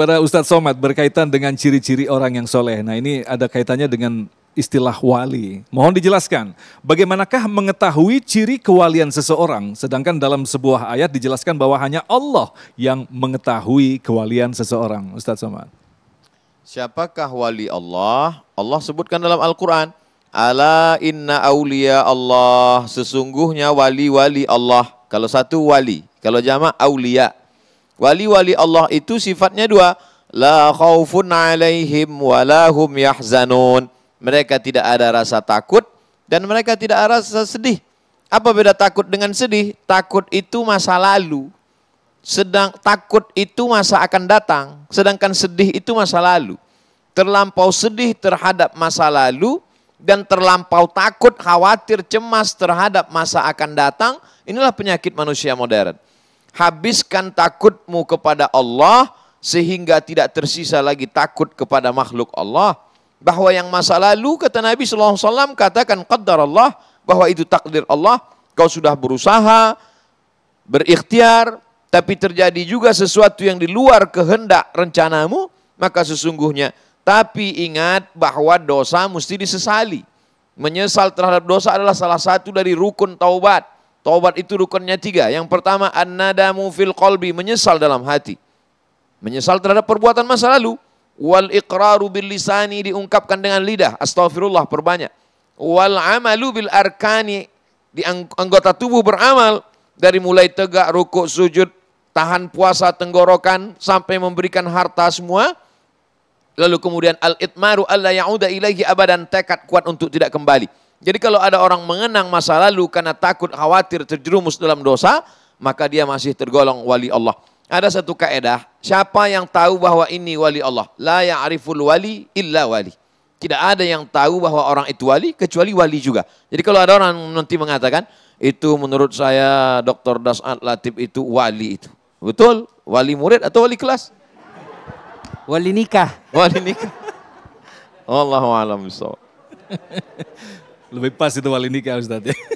kepada Ustadz Somad berkaitan dengan ciri-ciri orang yang soleh. Nah ini ada kaitannya dengan istilah wali. Mohon dijelaskan, bagaimanakah mengetahui ciri kewalian seseorang? Sedangkan dalam sebuah ayat dijelaskan bahwa hanya Allah yang mengetahui kewalian seseorang. Ustadz Somad. Siapakah wali Allah? Allah sebutkan dalam Al-Quran. Ala inna aulia Allah. Sesungguhnya wali-wali Allah. Kalau satu wali, kalau jama' aulia. Wali-wali Allah itu sifatnya dua. La khaufun alaihim walahum yahzanun. Mereka tidak ada rasa takut dan mereka tidak ada rasa sedih. Apa beda takut dengan sedih? Takut itu masa lalu. Sedang takut itu masa akan datang, sedangkan sedih itu masa lalu. Terlampau sedih terhadap masa lalu dan terlampau takut, khawatir, cemas terhadap masa akan datang, inilah penyakit manusia modern. Habiskan takutmu kepada Allah sehingga tidak tersisa lagi takut kepada makhluk Allah. Bahwa yang masa lalu kata Nabi Sallallahu Alaihi Wasallam katakan qadar Allah bahwa itu takdir Allah. Kau sudah berusaha, berikhtiar, tapi terjadi juga sesuatu yang di luar kehendak rencanamu, maka sesungguhnya. Tapi ingat bahwa dosa mesti disesali. Menyesal terhadap dosa adalah salah satu dari rukun taubat. Taubat itu rukunnya tiga. Yang pertama, an-nadamu fil qalbi, menyesal dalam hati. Menyesal terhadap perbuatan masa lalu. Wal iqraru bil lisani, diungkapkan dengan lidah. Astaghfirullah, perbanyak. Wal amalu bil arkani, di anggota tubuh beramal. Dari mulai tegak, rukuk, sujud, tahan puasa, tenggorokan, sampai memberikan harta semua. Lalu kemudian al-itmaru alla ya'uda ilaihi abadan, tekad kuat untuk tidak kembali jadi kalau ada orang mengenang masa lalu karena takut khawatir terjerumus dalam dosa, maka dia masih tergolong wali Allah. Ada satu kaedah, siapa yang tahu bahwa ini wali Allah? La ya'riful wali illa wali. Tidak ada yang tahu bahwa orang itu wali, kecuali wali juga. Jadi kalau ada orang nanti mengatakan, itu menurut saya Dr. Das'ad Latif itu wali itu. Betul? Wali murid atau wali kelas? Wali nikah. Wali nikah. Allahu'alam. Lebih pas itu Walini ke Ustadz ya.